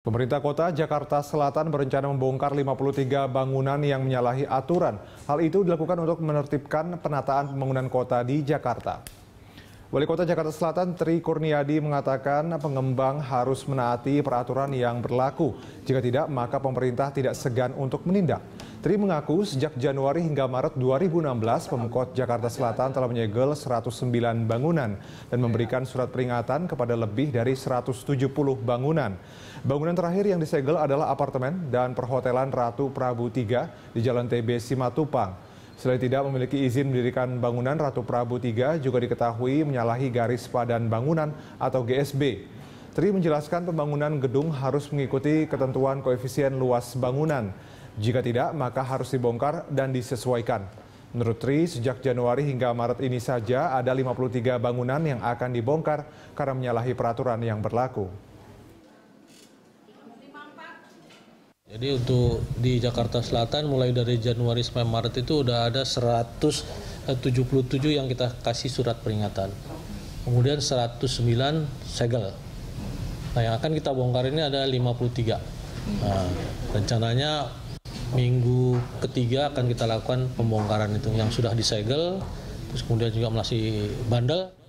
Pemerintah Kota Jakarta Selatan berencana membongkar 53 bangunan yang menyalahi aturan. Hal itu dilakukan untuk menertibkan penataan pembangunan kota di Jakarta. Wali Kota Jakarta Selatan Tri Kurniadi mengatakan pengembang harus menaati peraturan yang berlaku. Jika tidak, maka pemerintah tidak segan untuk menindak. Tri mengaku sejak Januari hingga Maret 2016, Pemkot Jakarta Selatan telah menyegel 109 bangunan dan memberikan surat peringatan kepada lebih dari 170 bangunan. Bangunan terakhir yang disegel adalah apartemen dan perhotelan Ratu Prabu 3 di Jalan TB Simatupang. Selain tidak memiliki izin mendirikan bangunan, Ratu Prabu III juga diketahui menyalahi garis padan bangunan atau GSB. Tri menjelaskan pembangunan gedung harus mengikuti ketentuan koefisien luas bangunan. Jika tidak, maka harus dibongkar dan disesuaikan. Menurut Tri, sejak Januari hingga Maret ini saja ada 53 bangunan yang akan dibongkar karena menyalahi peraturan yang berlaku. Jadi untuk di Jakarta Selatan mulai dari Januari sampai Maret itu sudah ada 177 eh, yang kita kasih surat peringatan. Kemudian 109 segel. Nah yang akan kita bongkar ini ada 53. Nah, rencananya minggu ketiga akan kita lakukan pembongkaran itu yang sudah disegel, terus kemudian juga masih bandel.